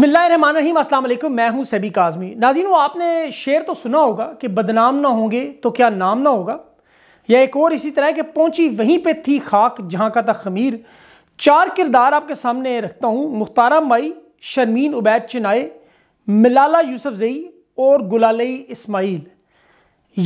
बसमिलीम अल्लाम मैं हूं सभी काजमी नाजीन आपने शेर तो सुना होगा कि बदनाम ना होंगे तो क्या नाम ना होगा या एक और इसी तरह के पहुंची वहीं पे थी खाक जहां का था खमीर चार किरदार आपके सामने रखता हूं मुख्तारा माई शर्मीन उबैद चिनाए मिलाला यूसुफ जई और गुलालई इस्माइल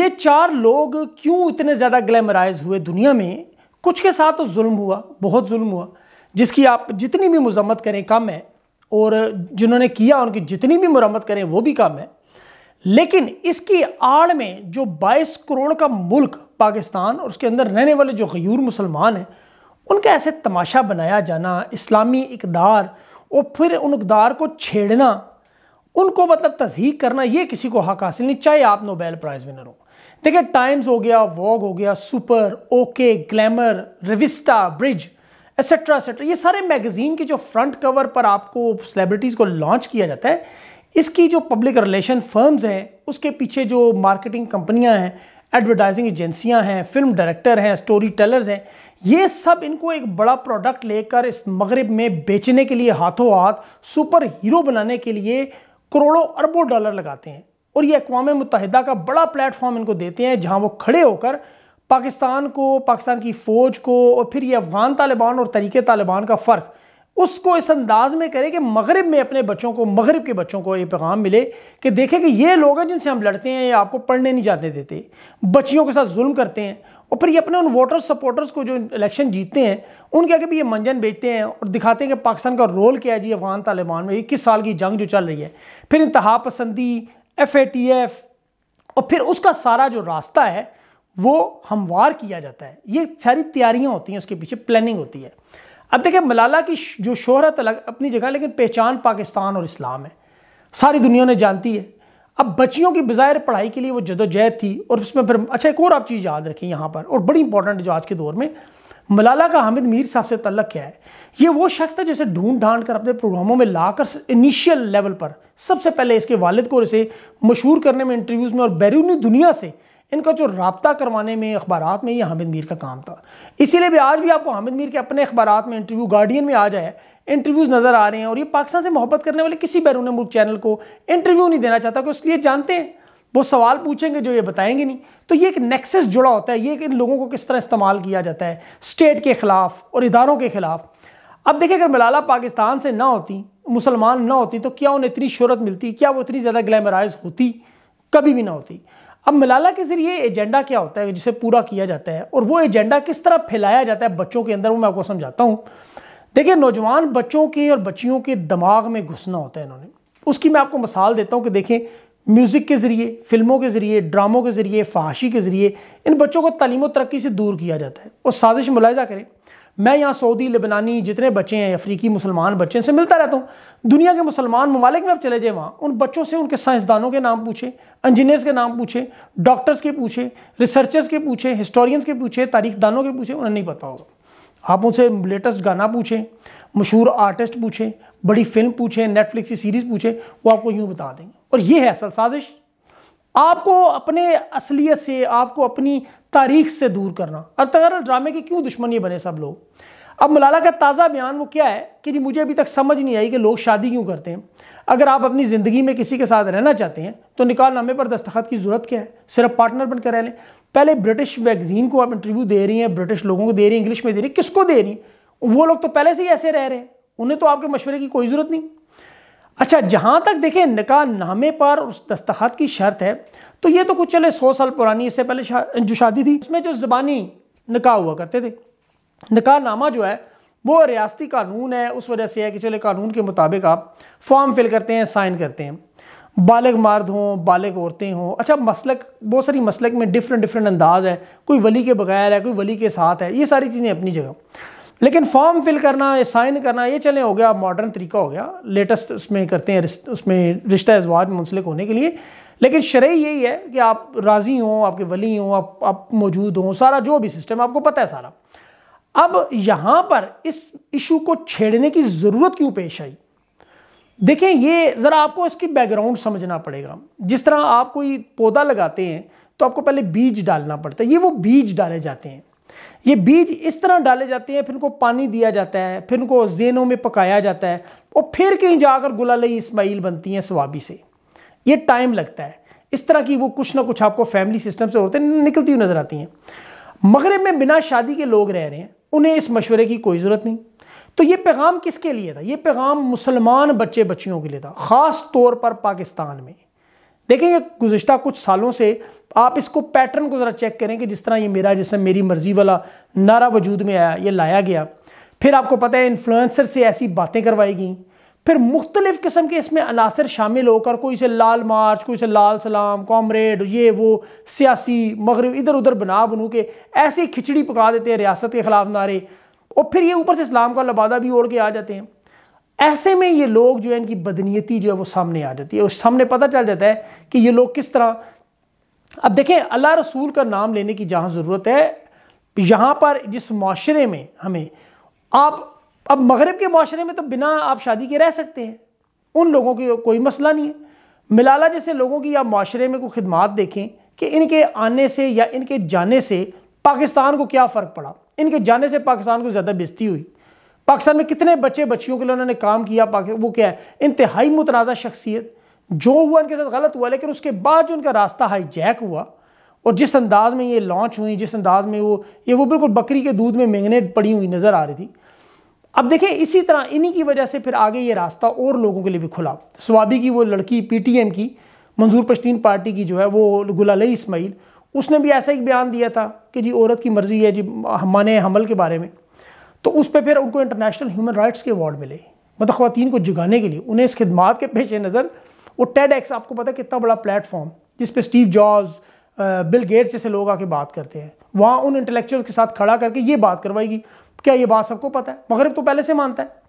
ये चार लोग क्यों इतने ज़्यादा ग्लैमराइज हुए दुनिया में कुछ के साथ तो जुल्म हुआ बहुत जुल्म हुआ जिसकी आप जितनी भी मजम्मत करें कम है और जिन्होंने किया उनकी जितनी भी मरम्मत करें वो भी कम है लेकिन इसकी आड़ में जो 22 करोड़ का मुल्क पाकिस्तान और उसके अंदर रहने वाले जो गयूर मुसलमान हैं उनका ऐसे तमाशा बनाया जाना इस्लामी इकदार और फिर उन इकदार को छेड़ना उनको मतलब तजहीक करना ये किसी को हक हासिल नहीं चाहे आप नोबेल प्राइज़ विनर हो देखिए टाइम्स हो गया वॉग हो गया super okay Glamour Revista Bridge etcetera etcetera ये सारे मैगजीन के जो फ्रंट कवर पर आपको सेलिब्रिटीज़ को लॉन्च किया जाता है इसकी जो पब्लिक रिलेशन फर्म्स हैं उसके पीछे जो मार्केटिंग कंपनियां हैं एडवर्टाइजिंग एजेंसियां हैं फिल्म डायरेक्टर हैं स्टोरी टेलर्स हैं ये सब इनको एक बड़ा प्रोडक्ट लेकर इस मगरब में बेचने के लिए हाथों हाथ सुपर हीरो बनाने के लिए करोड़ों अरबों डॉलर लगाते हैं और ये अकवा मुतहदा का बड़ा प्लेटफॉर्म इनको देते हैं जहाँ वो खड़े होकर पाकिस्तान को पाकिस्तान की फ़ौज को और फिर ये अफ़गान तालिबान और तरीके तालिबान का फ़र्क उसको इस अंदाज में करें कि मगरब में अपने बच्चों को मगरब के बच्चों को ये पैगाम मिले कि देखें कि ये लोग हैं जिनसे हम लड़ते हैं या आपको पढ़ने नहीं जाते देते बच्चियों के साथ जुल्म करते हैं और फिर ये अपने उन वोटर सपोर्टर्स को जो इलेक्शन जीतते हैं उनके आगे भी ये मंजन बेचते हैं और दिखाते हैं कि पाकिस्तान का रोल क्या है जी अफगान तालिबान में इक्कीस साल की जंग जो चल रही है फिर इंतहा पसंदी एफ ए टी एफ और फिर उसका सारा जो रास्ता है वो हमवार किया जाता है ये सारी तैयारियाँ होती हैं उसके पीछे प्लानिंग होती है अब देखिए मलाला की जो शोहरत अलग अपनी जगह लेकिन पहचान पाकिस्तान और इस्लाम है सारी दुनिया ने जानती है अब बच्चियों की बज़ाहिर पढ़ाई के लिए वो जदोजहद थी और उसमें फिर अच्छा एक और आप चीज़ याद रखें यहाँ पर और बड़ी इंपॉर्टेंट जो आज के दौर में मलाला का हामिद मीर साहब से तल्लक क्या है ये वो शख्स था जिसे ढूंढ ढांड कर अपने प्रोग्रामों में लाकर इनिशियल लेवल पर सबसे पहले इसके वालिद को इसे मशहूर करने में इंटरव्यूज़ में और बैरूनी दुनिया से इनका जो रबता करवाने में अखबार में ये हामिद मीर का काम था इसीलिए भी आज भी आपको हामिद मीर के अपने अखबार में इंटरव्यू गार्डियन में आ जाए इंटरव्यूज़ नज़र आ रहे हैं और ये पाकिस्तान से मोहब्बत करने वाले किसी बैरून मुल्क चैनल को इंटरव्यू नहीं देना चाहता कि इसलिए जानते हैं वो सवाल पूछेंगे जो ये बताएंगे नहीं तो ये एक नेक्सेस जुड़ा होता है ये इन लोगों को किस तरह इस्तेमाल किया जाता है स्टेट के ख़िलाफ़ और इदारों के ख़िलाफ़ अब देखिए अगर मलाला पाकिस्तान से ना होती मुसलमान ना होती तो क्या उन्हें इतनी शहरत मिलती क्या वो इतनी ज़्यादा ग्लैमराइज होती कभी भी ना होती अब मलाला के जरिए एजेंडा क्या होता है जिसे पूरा किया जाता है और वो एजेंडा किस तरह फैलाया जाता है बच्चों के अंदर वो मैं आपको समझाता हूँ देखिए नौजवान बच्चों के और बच्चियों के दिमाग में घुसना होता है इन्होंने उसकी मैं आपको मिसाल देता हूँ कि देखें म्यूज़िक के ज़रिए फिल्मों के ज़रिए ड्रामों के ज़रिए फाशी के ज़रिए इन बच्चों को तलीम तरक्की से दूर किया जाता है और साजिश मुलायजा करें मैं यहाँ सऊदी लिबनानी जितने बच्चे हैं अफ्रीकी मुसलमान बच्चे से मिलता रहता हूँ दुनिया के मुसलमान ममालिक में आप चले जाए वहाँ उन बच्चों से उनके साइंसदानों के नाम पूछे इंजीनियर्स के नाम पूछे डॉक्टर्स के पूछे रिसर्चर्स के पूछे हिस्टोरियंस के पूछे तारीखदानों के पूछे उन्हें नहीं पता होगा आप उनसे लेटेस्ट गाना पूछें मशहूर आर्टिस्ट पूछें बड़ी फिल्म पूछें नेटफ्लिक्स की सीरीज़ पूछें वो आपको यूँ बता देंगे और ये है असल साजिश आपको अपने असलियत से आपको अपनी तारीख से दूर करना तगर ड्रामे के क्यों दुश्मनी बने सब लोग अब मलाला का ताज़ा बयान वो क्या है कि जी मुझे अभी तक समझ नहीं आई कि लोग शादी क्यों करते हैं अगर आप अपनी ज़िंदगी में किसी के साथ रहना चाहते हैं तो निकाल नामे पर दस्तखत की ज़रूरत क्या है सिर्फ पार्टनर बनकर रह लें पहले ब्रिटिश मैगज़ीन को आप इंटरव्यू दे रही हैं ब्रिटिश लोगों को दे रही हैं इंग्लिश में दे रही हैं किसको दे रही हैं वो लोग तो पहले से ही ऐसे रह रहे हैं उन्हें तो आपके मशवरे की कोई ज़रूरत नहीं अच्छा जहाँ तक देखें निका नामे पर उस दस्तखत की शर्त है तो ये तो कुछ चले सौ साल पुरानी इससे पहले शा, जो शादी थी उसमें जो ज़बानी निका हुआ करते थे निका नामा जो है वो रियासती कानून है उस वजह से है कि चले कानून के मुताबिक आप फॉर्म फिल करते हैं साइन करते हैं बालग मर्द हों बालग औरतें हों अच्छा मसलक बहुत सारी मसलक में डिफरेंट डिफरेंट अंदाज है कोई वली के बगैर है कोई वली के साथ है ये सारी चीज़ें अपनी जगह लेकिन फॉर्म फिल करना या साइन करना ये चले हो गया मॉडर्न तरीका हो गया लेटेस्ट उसमें करते हैं उसमें रिश्ता एजवाज मुंसलिक होने के लिए लेकिन शरय यही है कि आप राज़ी हों आपके वली हों आप आप मौजूद हों सारा जो भी सिस्टम आपको पता है सारा अब यहाँ पर इस इशू को छेड़ने की ज़रूरत क्यों पेश आई देखें ये ज़रा आपको इसकी बैकग्राउंड समझना पड़ेगा जिस तरह आप कोई पौधा लगाते हैं तो आपको पहले बीज डालना पड़ता है ये वो बीज डाले जाते हैं ये बीज इस तरह डाले जाते हैं फिर इनको पानी दिया जाता है फिर इनको जेनों में पकाया जाता है और फिर कहीं जाकर गुलाई इसमाइल बनती हैं स्वाबी से ये टाइम लगता है इस तरह की वो कुछ ना कुछ आपको फैमिली सिस्टम से औरतें निकलती हुई नज़र आती हैं मगरब में बिना शादी के लोग रह रहे हैं उन्हें इस मशवरे की कोई ज़रूरत नहीं तो ये पैगाम किसके लिए था ये पैगाम मुसलमान बच्चे बच्चियों के लिए था ख़ास तौर पर पाकिस्तान में देखेंगे गुज्त कुछ सालों से आप इसको पैटर्न को ज़रा चेक करें कि जिस तरह ये मेरा जैसे मेरी मर्ज़ी वाला नारा वजूद में आया ये लाया गया फिर आपको पता है इन्फ्लुएंसर से ऐसी बातें करवाई गई फिर मुख्तलिफ़ किस्म के इसमें अनासर शामिल होकर कोई से लाल मार्च कोई से लाल सलाम कॉमरेड ये वो सियासी मगरब इधर उधर बना बनू के ऐसी खिचड़ी पका देते हैं रियासत के ख़िलाफ़ नारे और फिर ये ऊपर से इस्लाम का लबादा भी ओढ़ के आ जाते हैं ऐसे में ये लोग जो है इनकी बदनीयती जो है वो सामने आ जाती है उस सामने पता चल जाता है कि ये लोग किस तरह अब देखें अल्लाह रसूल का नाम लेने की जहाँ ज़रूरत है यहाँ पर जिस माशरे में हमें आप अब मगरब के माशरे में तो बिना आप शादी के रह सकते हैं उन लोगों की कोई मसला नहीं है मिलाला जैसे लोगों की आप माशरे में कोई खदमात देखें कि इनके आने से या इनके जाने से पाकिस्तान को क्या फ़र्क पड़ा इनके जाने से पाकिस्तान को ज़्यादा बेजती हुई पाकिस्तान में कितने बच्चे बच्चियों के लिए उन्होंने काम किया वो क्या है इंतहाई मुतनाज़ा शख्सियत जो हुआ उनके साथ गलत हुआ लेकिन उसके बाद जो उनका रास्ता हाईजैक हुआ और जिस अंदाज में ये लॉन्च हुई जिस अंदाज में वो ये वो बिल्कुल बकरी के दूध में मेंगने पड़ी हुई नज़र आ रही थी अब देखिए इसी तरह इन्हीं की वजह से फिर आगे ये रास्ता और लोगों के लिए भी खुला स्वाबी की वो लड़की पीटीएम की मंजूर पश्तीन पार्टी की जो है वो गुलालई इसमाइल उसने भी ऐसा एक बयान दिया था कि जी औरत की मर्ज़ी है जी माने हमल के बारे में तो उस पर फिर उनको इंटरनेशनल ह्यूमन राइट्स के अवार्ड मिले मतलब ख़ुतिन को जगाने के लिए उन्हें इस खिदमात के पेश नज़र वो टेड एक्स आपको पता है कितना बड़ा प्लेटफॉर्म जिस पर स्टीव जॉब्स बिल गेट्स जैसे लोग आके बात करते हैं वहाँ उन इंटेलेक्चुअल के साथ खड़ा करके ये बात करवाएगी क्या ये बात सबको पता है मगरब तो पहले से मानता है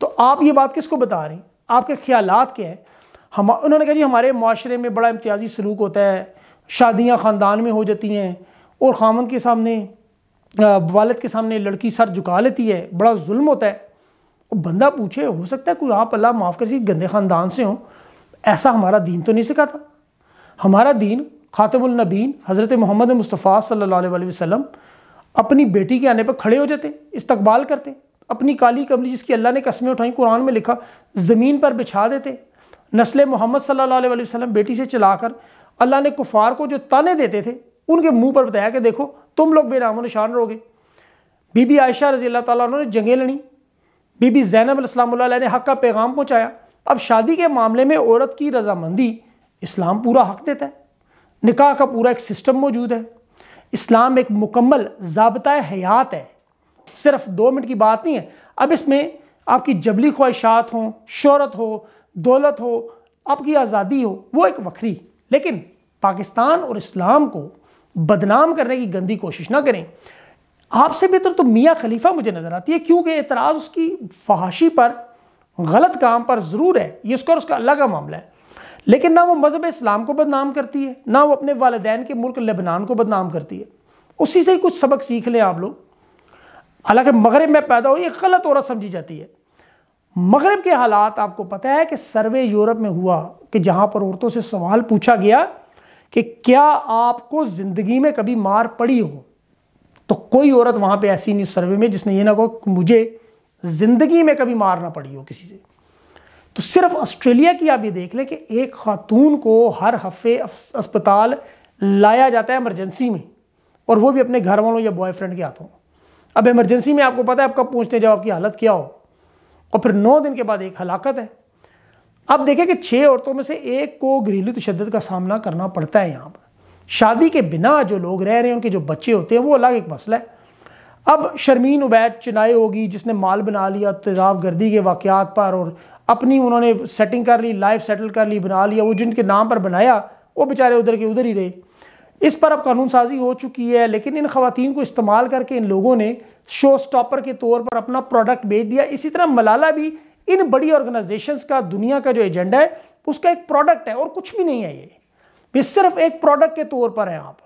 तो आप ये बात किसको बता रही आपके ख्याल क्या है हम उन्होंने कहा जी हमारे माशरे में बड़ा इम्तियाजी सलूक होता है शादियाँ ख़ानदान में हो जाती हैं और खामन के सामने वालद के सामने लड़की सर झुका लेती है बड़ा जुल्म होता है और बंदा पूछे हो सकता है कोई आप अल्लाह माफ़ कर सी गंदे ख़ानदान से हो ऐसा हमारा दीन तो नहीं सिखाता हमारा दीन ख़ातमुलनबीन हज़रत मोहम्मद मुस्तफ़ा सल्ला वसम अपनी बेटी के आने पर खड़े हो जाते इस्तकबाल करते अपनी काली कमली जिसकी अल्लाह ने कस्में उठाई कुरान में लिखा ज़मीन पर बिछा देते नस्ल मोहम्मद सल्ला वसलम बेटी से चला कर अल्लाह ने कुफ़ार को जो ताने देते थे उनके मुंह पर बताया कि देखो तुम लोग नामो निशान रहोगे बीबी आयशा रजी अल्लाह ताला ने जंगे लड़ी बीबी जैनब इस्लाम ने हक का पैगाम पहुँचाया अब शादी के मामले में औरत की रजामंदी इस्लाम पूरा हक देता है निकाह का पूरा एक सिस्टम मौजूद है इस्लाम एक मुकम्मल जबता हयात है सिर्फ दो मिनट की बात नहीं है अब इसमें आपकी जबली ख्वाहिशात हों शहरत हो दौलत हो आपकी आज़ादी हो वो एक वक्री लेकिन पाकिस्तान और इस्लाम को बदनाम करने की गंदी कोशिश ना करें आपसे बेहतर तो मियाँ खलीफा मुझे नज़र आती है क्योंकि एतराज़ उसकी फहाशी पर गलत काम पर ज़रूर है ये उसका और उसका अलग का मामला है लेकिन ना वो मज़हब इस्लाम को बदनाम करती है ना वो अपने वालदेन के मुल्क लेबनान को बदनाम करती है उसी से ही कुछ सबक सीख लें आप लोग हालांकि मगरब में पैदा हुई एक गलत औरत समझी जाती है मगरब के हालात आपको पता है कि सर्वे यूरोप में हुआ कि जहाँ पर औरतों से सवाल पूछा गया कि क्या आपको ज़िंदगी में कभी मार पड़ी हो तो कोई औरत वहाँ पे ऐसी नहीं सर्वे में जिसने ये ना कहो मुझे ज़िंदगी में कभी मार ना पड़ी हो किसी से तो सिर्फ ऑस्ट्रेलिया की आप ये देख लें कि एक खातून को हर हफ्ते अस्पताल लाया जाता है एमरजेंसी में और वो भी अपने घर वालों या बॉयफ्रेंड के हाथों अब एमरजेंसी में आपको पता है आप कब हैं जाओ आपकी हालत क्या हो और फिर नौ दिन के बाद एक हलाकत है अब देखें कि छः औरतों में से एक को घरेलू तशद का सामना करना पड़ता है यहाँ पर शादी के बिना जो लोग रह रहे हैं उनके जो बच्चे होते हैं वो अलग एक मसला है अब शर्मीन उबैद चिनाई होगी जिसने माल बना लिया तेजाब गर्दी के वाक़ात पर और अपनी उन्होंने सेटिंग कर ली लाइफ सेटल कर ली बना लिया वो जिनके नाम पर बनाया वो बेचारे उधर के उधर ही रहे इस पर अब कानून साजी हो चुकी है लेकिन इन खातन को इस्तेमाल करके इन लोगों ने शो स्टॉपर के तौर पर अपना प्रोडक्ट बेच दिया इसी तरह मलाला भी इन बड़ी ऑर्गेनाइजेशंस का दुनिया का जो एजेंडा है उसका एक प्रोडक्ट है और कुछ भी नहीं है ये ये सिर्फ एक प्रोडक्ट के तौर पर है आप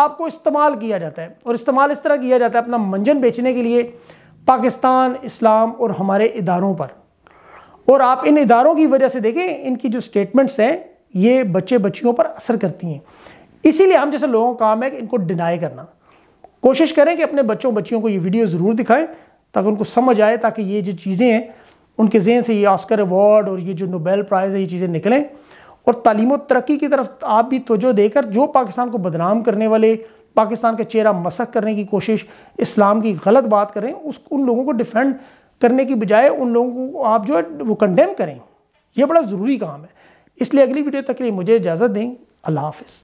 आपको इस्तेमाल किया जाता है और इस्तेमाल इस तरह किया जाता है अपना मंजन बेचने के लिए पाकिस्तान इस्लाम और हमारे इदारों पर और आप इन इदारों की वजह से देखें इनकी जो स्टेटमेंट्स हैं ये बच्चे बच्चियों पर असर करती हैं इसीलिए हम जैसे लोगों का काम है कि इनको डिनाई करना कोशिश करें कि अपने बच्चों बच्चियों को ये वीडियो ज़रूर दिखाएं ताकि उनको समझ आए ताकि ये जो चीज़ें हैं उनके जहन से ये ऑस्कर अवार्ड और ये जो नोबेल प्राइज़ है ये चीज़ें निकलें और तालीम तरक्की की तरफ आप भी तोजो देकर जो पाकिस्तान को बदनाम करने वाले पाकिस्तान का चेहरा मसक करने की कोशिश इस्लाम की गलत बात करें उस उन लोगों को डिफेंड करने की बजाय उन लोगों को आप जो है वो कंडेम करें यह बड़ा ज़रूरी काम है इसलिए अगली वीडियो तक लिए मुझे इजाज़त दें अल्लाह हाफि